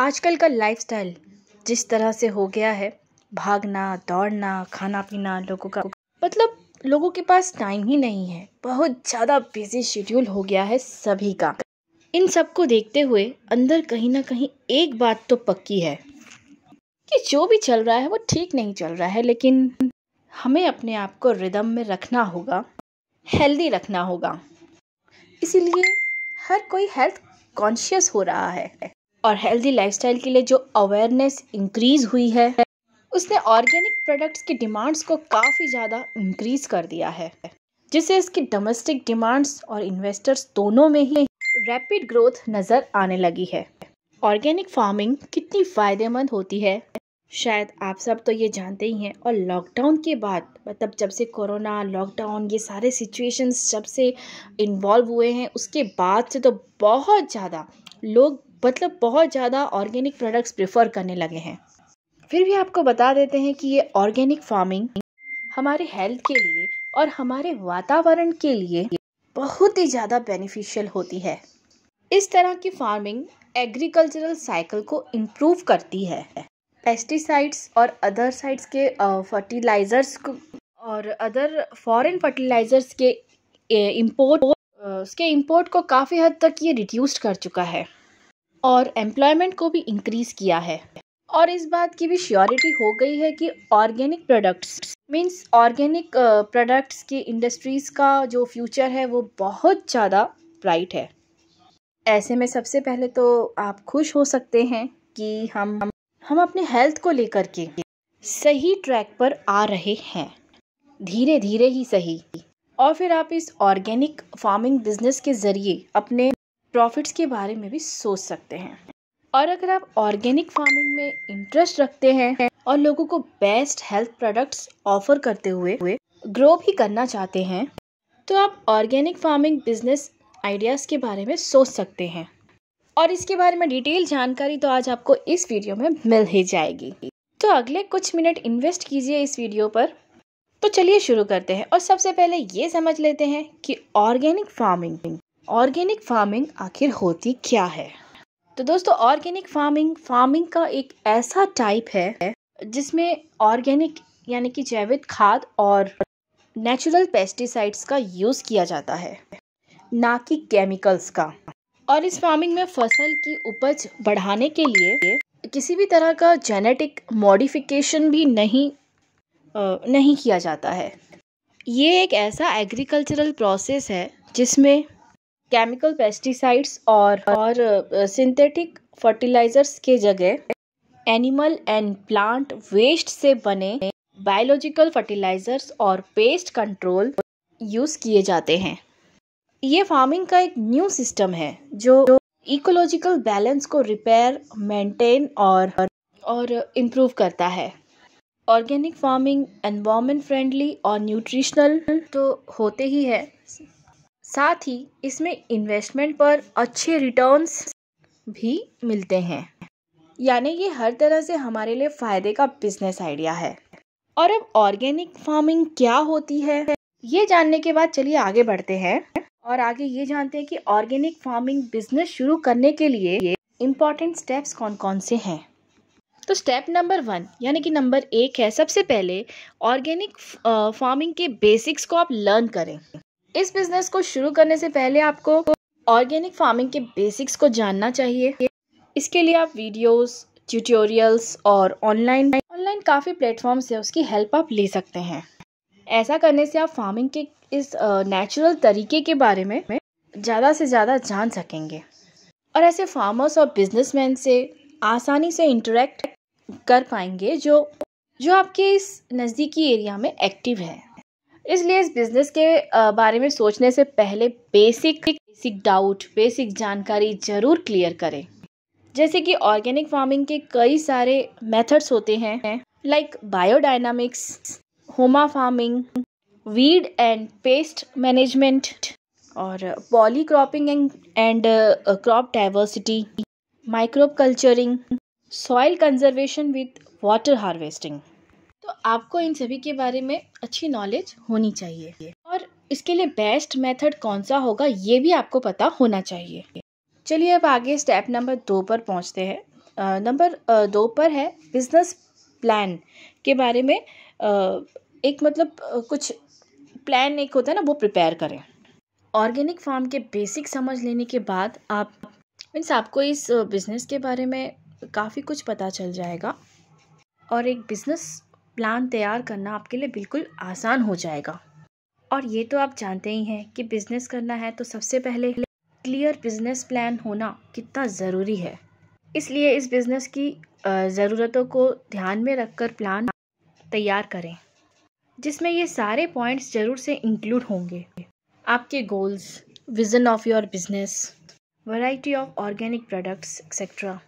आजकल का लाइफस्टाइल जिस तरह से हो गया है भागना दौड़ना खाना पीना लोगों का मतलब लोगों के पास टाइम ही नहीं है बहुत ज़्यादा बिजी शेड्यूल हो गया है सभी का इन सब को देखते हुए अंदर कहीं ना कहीं एक बात तो पक्की है कि जो भी चल रहा है वो ठीक नहीं चल रहा है लेकिन हमें अपने आप को रिदम में रखना होगा हेल्दी रखना होगा इसीलिए हर कोई हेल्थ कॉन्शियस हो रहा है और हेल्दी लाइफस्टाइल के लिए जो अवेयरनेस इंक्रीज़ हुई है उसने ऑर्गेनिक प्रोडक्ट्स की डिमांड्स को काफ़ी ज़्यादा इंक्रीज़ कर दिया है जिससे इसकी डोमेस्टिक डिमांड्स और इन्वेस्टर्स दोनों में ही रैपिड ग्रोथ नज़र आने लगी है ऑर्गेनिक फार्मिंग कितनी फ़ायदेमंद होती है शायद आप सब तो ये जानते ही हैं और लॉकडाउन के बाद मतलब जब से कोरोना लॉकडाउन ये सारे सिचुएशंस जब से इन्वॉल्व हुए हैं उसके बाद से तो बहुत ज़्यादा लोग मतलब बहुत ज़्यादा ऑर्गेनिक प्रोडक्ट्स प्रेफर करने लगे हैं फिर भी आपको बता देते हैं कि ये ऑर्गेनिक फार्मिंग हमारे हेल्थ के लिए और हमारे वातावरण के लिए बहुत ही ज़्यादा बेनिफिशियल होती है इस तरह की फार्मिंग एग्रीकल्चरल साइकिल को इम्प्रूव करती है पेस्टिसाइड्स और अदर साइड्स के फर्टिलाइज़र्स और अदर फॉरेन फर्टिलाइज़र्स के इम्पोर्ट उसके इम्पोर्ट को काफ़ी हद तक ये रिड्यूस्ड कर चुका है और एम्प्लॉयमेंट को भी इंक्रीज़ किया है और इस बात की भी श्योरिटी हो गई है कि organic products means organic products की इंडस्ट्रीज़ का जो फ्यूचर है वो बहुत ज़्यादा ब्राइट है ऐसे में सबसे पहले तो आप खुश हो सकते हैं कि हम हम, हम अपने हेल्थ को लेकर के सही ट्रैक पर आ रहे हैं धीरे धीरे ही सही और फिर आप इस ऑर्गेनिक फार्मिंग बिजनेस के ज़रिए अपने प्रॉफिट्स के बारे में भी सोच सकते हैं और अगर आप ऑर्गेनिक फार्मिंग में इंटरेस्ट रखते हैं और लोगों को बेस्ट हेल्थ प्रोडक्ट्स ऑफर करते हुए ग्रो भी करना चाहते हैं तो आप ऑर्गेनिक फार्मिंग बिजनेस आइडियाज़ के बारे में सोच सकते हैं और इसके बारे में डिटेल जानकारी तो आज आपको इस वीडियो में मिल ही जाएगी तो अगले कुछ मिनट इन्वेस्ट कीजिए इस वीडियो पर तो चलिए शुरू करते हैं और सबसे पहले ये समझ लेते हैं कि ऑर्गेनिक फार्मिंग ऑर्गेनिक फार्मिंग आखिर होती क्या है तो दोस्तों ऑर्गेनिक फार्मिंग फार्मिंग का एक ऐसा टाइप है जिसमें ऑर्गेनिक यानी कि जैविक खाद और नेचुरल पेस्टिसाइड्स का यूज़ किया जाता है ना कि केमिकल्स का और इस फार्मिंग में फसल की उपज बढ़ाने के लिए किसी भी तरह का जेनेटिक मॉडिफिकेशन भी नहीं आ, नहीं किया जाता है ये एक ऐसा एग्रीकल्चरल प्रोसेस है जिसमें केमिकल पेस्टिसाइड्स और और सिंथेटिक फर्टिलाइजर्स के जगह एनिमल एंड प्लांट वेस्ट से बने बायोलॉजिकल फर्टिलाइजर्स और पेस्ट कंट्रोल यूज़ किए जाते हैं ये फार्मिंग का एक न्यू सिस्टम है जो इकोलॉजिकल बैलेंस को रिपेयर मेंटेन और और इम्प्रूव करता है ऑर्गेनिक फार्मिंग एनवायरमेंट फ्रेंडली और न्यूट्रिशनल तो होते ही है साथ ही इसमें इन्वेस्टमेंट पर अच्छे रिटर्न्स भी मिलते हैं यानी ये हर तरह से हमारे लिए फ़ायदे का बिजनेस आइडिया है और अब ऑर्गेनिक फार्मिंग क्या होती है ये जानने के बाद चलिए आगे बढ़ते हैं और आगे ये जानते हैं कि ऑर्गेनिक फार्मिंग बिजनेस शुरू करने के लिए इम्पॉर्टेंट स्टेप्स कौन कौन से हैं तो स्टेप नंबर वन यानी कि नंबर एक है सबसे पहले ऑर्गेनिक फार्मिंग के बेसिक्स को आप लर्न करें इस बिजनेस को शुरू करने से पहले आपको ऑर्गेनिक फार्मिंग के बेसिक्स को जानना चाहिए इसके लिए आप वीडियोस ट्यूटोरियल्स और ऑनलाइन ऑनलाइन काफ़ी प्लेटफॉर्म से उसकी हेल्प आप ले सकते हैं ऐसा करने से आप फार्मिंग के इस नेचुरल तरीके के बारे में ज़्यादा से ज़्यादा जान सकेंगे और ऐसे फार्मर्स और बिजनेसमैन से आसानी से इंटरेक्ट कर पाएंगे जो जो आपके इस नज़दीकी एरिया में एक्टिव है इसलिए इस बिज़नेस के बारे में सोचने से पहले बेसिक बेसिक डाउट बेसिक जानकारी ज़रूर क्लियर करें जैसे कि ऑर्गेनिक फार्मिंग के कई सारे मेथड्स होते हैं like biodynamics Homa farming weed and pest management और polycropping and crop diversity microbe culturing soil conservation with water harvesting तो आपको इन सभी के बारे में अच्छी नॉलेज होनी चाहिए और इसके लिए बेस्ट मेथड कौन सा होगा ये भी आपको पता होना चाहिए चलिए अब आगे स्टेप नंबर दो पर पहुंचते हैं नंबर दो पर है बिजनेस प्लान के बारे में एक मतलब कुछ प्लान एक होता है ना वो प्रिपेयर करें ऑर्गेनिक फार्म के बेसिक समझ लेने के बाद आप मीन्स आपको इस बिज़नेस के बारे में काफ़ी कुछ पता चल जाएगा और एक बिज़नेस प्लान तैयार करना आपके लिए बिल्कुल आसान हो जाएगा और ये तो आप जानते ही हैं कि बिज़नेस करना है तो सबसे पहले क्लियर बिज़नेस प्लान होना कितना ज़रूरी है इसलिए इस बिज़नेस की ज़रूरतों को ध्यान में रखकर प्लान तैयार करें जिसमें ये सारे पॉइंट्स ज़रूर से इंक्लूड होंगे आपके goals vision of your business variety of organic products etcetera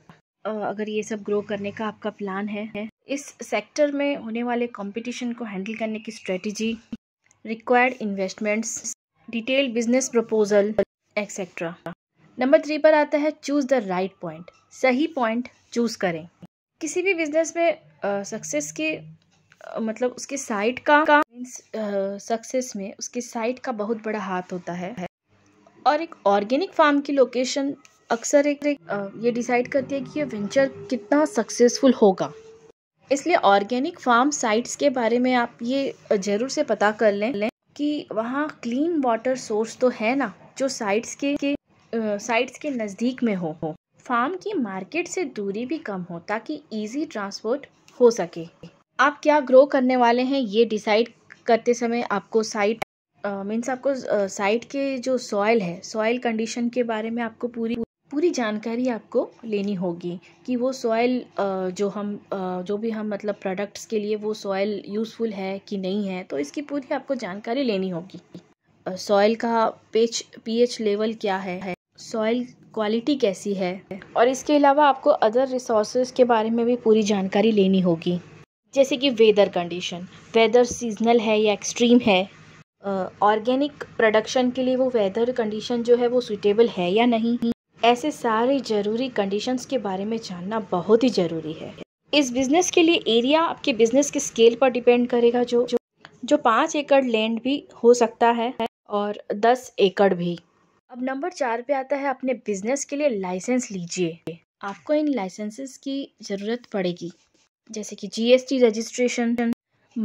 अगर ये सब ग्रो करने का आपका प्लान है इस सेक्टर में होने वाले कंपटीशन को हैंडल करने की strategy required investments detail business proposal etcetera number three पर आता है चूज़ द राइट पॉइंट सही पॉइंट चूज़ करें किसी भी बिजनेस में सक्सेस के मतलब उसके साइट का, का सक्सेस में उसके साइट का बहुत बड़ा हाथ होता है और एक ऑर्गेनिक फार्म की लोकेशन अक्सर एक, एक ये डिसाइड करती है कि ये वेंचर कितना सक्सेसफुल होगा इसलिए ऑर्गेनिक फार्म साइट्स के बारे में आप ये ज़रूर से पता कर लें लें कि वहाँ क्लीन वाटर सोर्स तो है ना जो साइट्स के, के साइट्स के नज़दीक में हो फार्म की मार्केट से दूरी भी कम हो ताकि इजी ट्रांसपोर्ट हो सके आप क्या ग्रो करने वाले हैं ये डिसाइड करते समय आपको साइट मीन्स आपको साइट के जो सॉयल है सॉयल कंडीशन के बारे में आपको पूरी पूरी जानकारी आपको लेनी होगी कि वो सॉयल जो हम जो भी हम मतलब प्रोडक्ट्स के लिए वो सॉयल यूज़फुल है कि नहीं है तो इसकी पूरी आपको जानकारी लेनी होगी सॉयल का पेच पीएच लेवल क्या है सॉयल क्वालिटी कैसी है और इसके अलावा आपको अदर रिसोर्स के बारे में भी पूरी जानकारी लेनी होगी जैसे कि वेदर कंडीशन वेदर सीजनल है या एक्सट्रीम है ऑर्गेनिक प्रोडक्शन के लिए वो वेदर कंडीशन जो है वो सुटेबल है या नहीं ऐसे सारे ज़रूरी कंडीशंस के बारे में जानना बहुत ही ज़रूरी है इस बिज़नेस के लिए एरिया आपके बिज़नेस के स्केल पर डिपेंड करेगा जो जो, जो पाँच एकड़ लैंड भी हो सकता है और दस एकड़ भी अब नंबर चार पे आता है अपने बिज़नेस के लिए लाइसेंस लीजिए आपको इन लाइसेंसेस की ज़रूरत पड़ेगी जैसे कि GST registration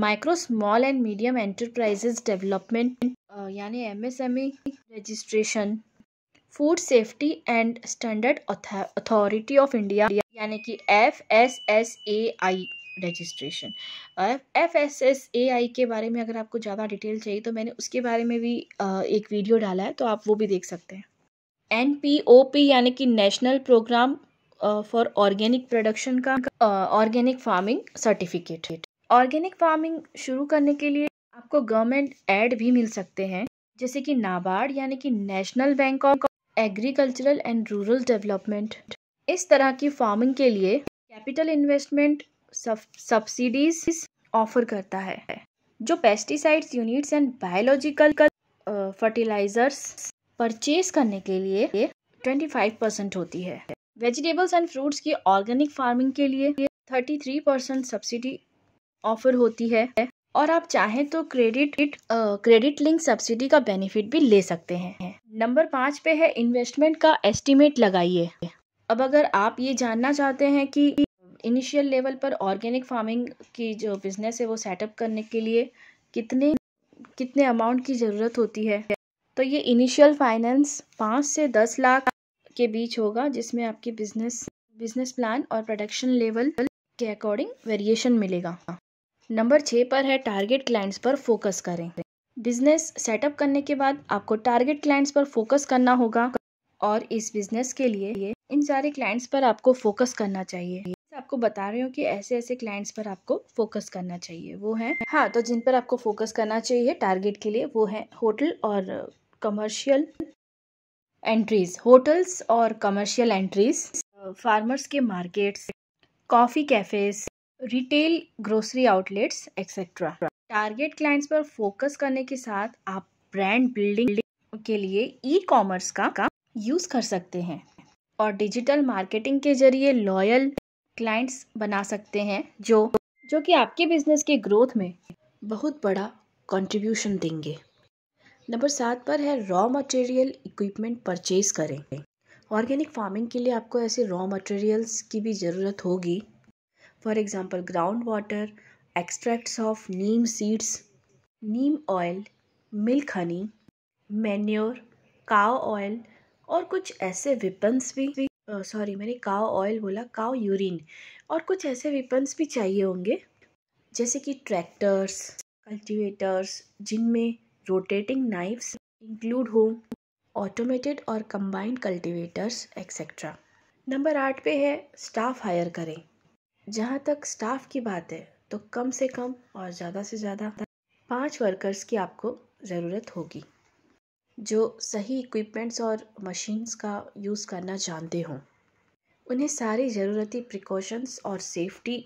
micro small and medium enterprises development यानी MSME registration food safety and standard authority of India यानी कि F S S A I registration F S S A I के बारे में अगर आपको ज़्यादा डिटेल चाहिए तो मैंने उसके बारे में भी एक वीडियो डाला है तो आप वो भी देख सकते हैं एन पी ओ पी यानी कि national programme for organic production का organic farming certificate organic farming शुरू करने के लिए आपको गवर्नमेंट एड भी मिल सकते हैं जैसे कि नाबार्ड यानी कि national bank of agricultural and rural development इस तरह की फार्मिंग के लिए कैपिटल इन्वेस्टमेंट सब्सिडीज ऑफर करता है जो pesticides units and biological fertilizers purchase करने के लिए ट्वेंटी फाइव परसेंट होती है वेजिटेबल्स एंड फ्रूट्स की ऑर्गेनिक फार्मिंग के लिए thirty three percent subsidy offer होती है और आप चाहें तो क्रेडिट क्रेडिट लिंक सब्सिडी का बेनिफिट भी ले सकते हैं नंबर पाँच पे है इन्वेस्टमेंट का एस्टिमेट लगाइए अब अगर आप ये जानना चाहते हैं कि इनिशियल लेवल पर ऑर्गेनिक फार्मिंग की जो बिज़नेस है वो सेटअप करने के लिए कितने कितने अमाउंट की ज़रूरत होती है तो ये इनिशियल फाइनेंस पाँच से दस लाख के बीच होगा जिसमें आपके बिजनेस बिजनेस प्लान और प्रोडक्शन लेवल के अकॉर्डिंग वेरिएशन मिलेगा नंबर छः पर है टारगेट क्लाइंट्स पर फोकस करें बिजनेस सेटअप करने के बाद आपको टारगेट क्लाइंट्स पर फोकस करना होगा और इस बिजनेस के लिए इन सारे क्लाइंट्स पर आपको फोकस करना चाहिए आपको बता रही हूँ कि ऐसे ऐसे क्लाइंट्स पर आपको फोकस करना चाहिए वो है हाँ तो जिन पर आपको फोकस करना चाहिए टारगेट के लिए वो है होटल और कमर्शियल एंट्रीज होटल्स और कमर्शियल एंट्रीज फार्मर्स के markets coffee cafes retail grocery outlets etcetera target clients पर फोकस करने के साथ आप ब्रांड बिल्डिंग के लिए ई कॉमर्स का, का यूज कर सकते हैं और डिजिटल मार्केटिंग के जरिए लॉयल क्लाइंट्स बना सकते हैं जो जो कि आपके बिजनेस के ग्रोथ में बहुत बड़ा कंट्रीब्यूशन देंगे नंबर सात पर है रॉ मटेरियल इक्विपमेंट परचेज करें ऑर्गेनिक फार्मिंग के लिए आपको ऐसे रॉ मटेरियल्स की भी ज़रूरत होगी for example ground water extracts of neem seeds neem oil milk honey manure cow oil और कुछ ऐसे वेपन्स भी सॉरी मैंने काव ऑयल बोला काव यूरिन और कुछ ऐसे वेपन्स भी चाहिए होंगे जैसे कि ट्रैक्टर्स कल्टिवेटर्स जिनमें रोटेटिंग नाइफ्स इंक्लूड हो ऑटोमेटेड और कंबाइंड कल्टिवेटर्स एक्सेट्रा नंबर आठ पे है स्टाफ हायर करें जहाँ तक स्टाफ की बात है तो कम से कम और ज़्यादा से ज़्यादा पाँच वर्कर्स की आपको ज़रूरत होगी जो सही इक्विपमेंट्स और मशीन्स का यूज़ करना जानते हों उन्हें सारी ज़रूरती प्रिकॉशंस और सेफ्टी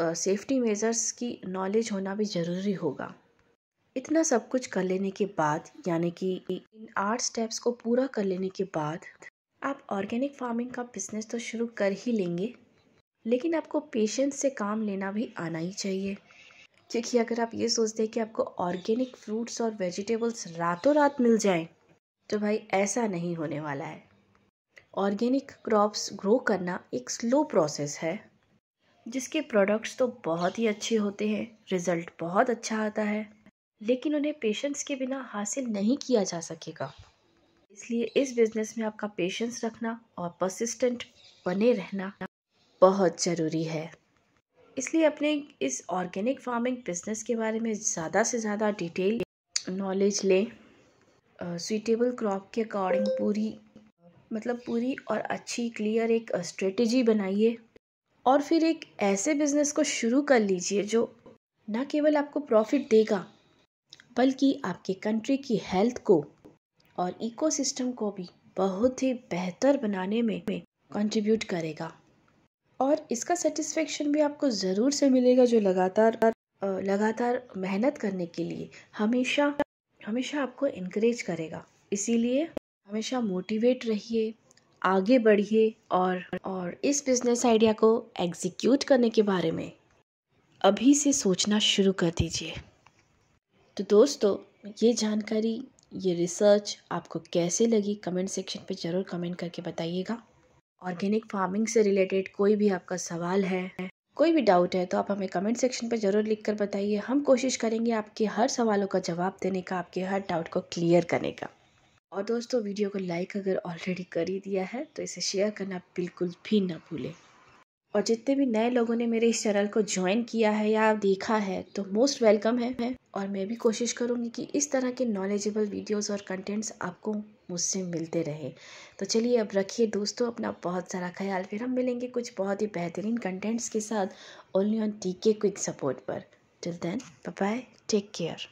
सेफ्टी मेज़र्स की नॉलेज होना भी ज़रूरी होगा इतना सब कुछ कर लेने के बाद यानी कि इन आठ स्टेप्स को पूरा कर लेने के बाद आप ऑर्गेनिक फार्मिंग का बिजनेस तो शुरू कर ही लेंगे लेकिन आपको पेशेंस से काम लेना भी आना ही चाहिए क्योंकि अगर आप ये सोचते हैं कि आपको ऑर्गेनिक फ्रूट्स और वेजिटेबल्स रातों रात मिल जाएं तो भाई ऐसा नहीं होने वाला है ऑर्गेनिक क्रॉप्स ग्रो करना एक स्लो प्रोसेस है जिसके प्रोडक्ट्स तो बहुत ही अच्छे होते हैं रिज़ल्ट बहुत अच्छा आता है लेकिन उन्हें पेशेंस के बिना हासिल नहीं किया जा सकेगा इसलिए इस बिज़नेस में आपका पेशेंस रखना और परसिस्टेंट बने रहना बहुत ज़रूरी है इसलिए अपने इस ऑर्गेनिक फार्मिंग बिजनेस के बारे में ज़्यादा से ज़्यादा डिटेल नॉलेज लें सुइटेबल क्रॉप के अकॉर्डिंग पूरी मतलब पूरी और अच्छी क्लियर एक स्ट्रेटजी बनाइए और फिर एक ऐसे बिजनेस को शुरू कर लीजिए जो न केवल आपको प्रॉफिट देगा बल्कि आपके कंट्री की हेल्थ को और इकोसिस्टम को भी बहुत ही बेहतर बनाने में कंट्रीब्यूट करेगा और इसका सेटिस्फेक्शन भी आपको ज़रूर से मिलेगा जो लगातार लगातार मेहनत करने के लिए हमेशा हमेशा आपको इनक्रेज करेगा इसीलिए हमेशा मोटिवेट रहिए आगे बढ़िए और और इस बिज़नेस आइडिया को एग्जीक्यूट करने के बारे में अभी से सोचना शुरू कर दीजिए तो दोस्तों ये जानकारी ये रिसर्च आपको कैसे लगी कमेंट सेक्शन पे ज़रूर कमेंट करके बताइएगा ऑर्गेनिक फार्मिंग से रिलेटेड कोई भी आपका सवाल है कोई भी डाउट है तो आप हमें कमेंट सेक्शन पर ज़रूर लिख कर बताइए हम कोशिश करेंगे आपके हर सवालों का जवाब देने का आपके हर डाउट को क्लियर करने का और दोस्तों वीडियो को लाइक अगर ऑलरेडी कर ही दिया है तो इसे शेयर करना बिल्कुल भी ना भूलें और जितने भी नए लोगों ने मेरे इस चैनल को ज्वाइन किया है या देखा है तो मोस्ट वेलकम है और मैं भी कोशिश करूँगी कि इस तरह के नॉलेजेबल वीडियोज़ और कंटेंट्स आपको मुझसे मिलते रहे तो चलिए अब रखिए दोस्तों अपना बहुत सारा ख्याल फिर हम मिलेंगे कुछ बहुत ही बेहतरीन कंटेंट्स के साथ only on T K quick support पर till then bye take care